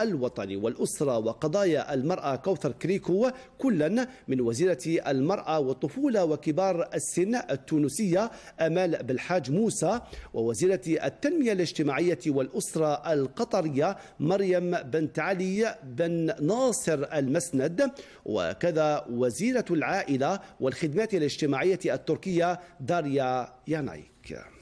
الوطني والأسرة وقضايا المرأة كوثر كريكو كلا من وزيرة المرأة والطفولة وكبار السن التونسية أمال بالحاج موسى ووزيرة التنمية الاجتماعية والأسرة القطرية مريم بنت علي بن ناصر المسند وكذا وزيرة العائلة والخدمات الاجتماعية التركية داريا يانايك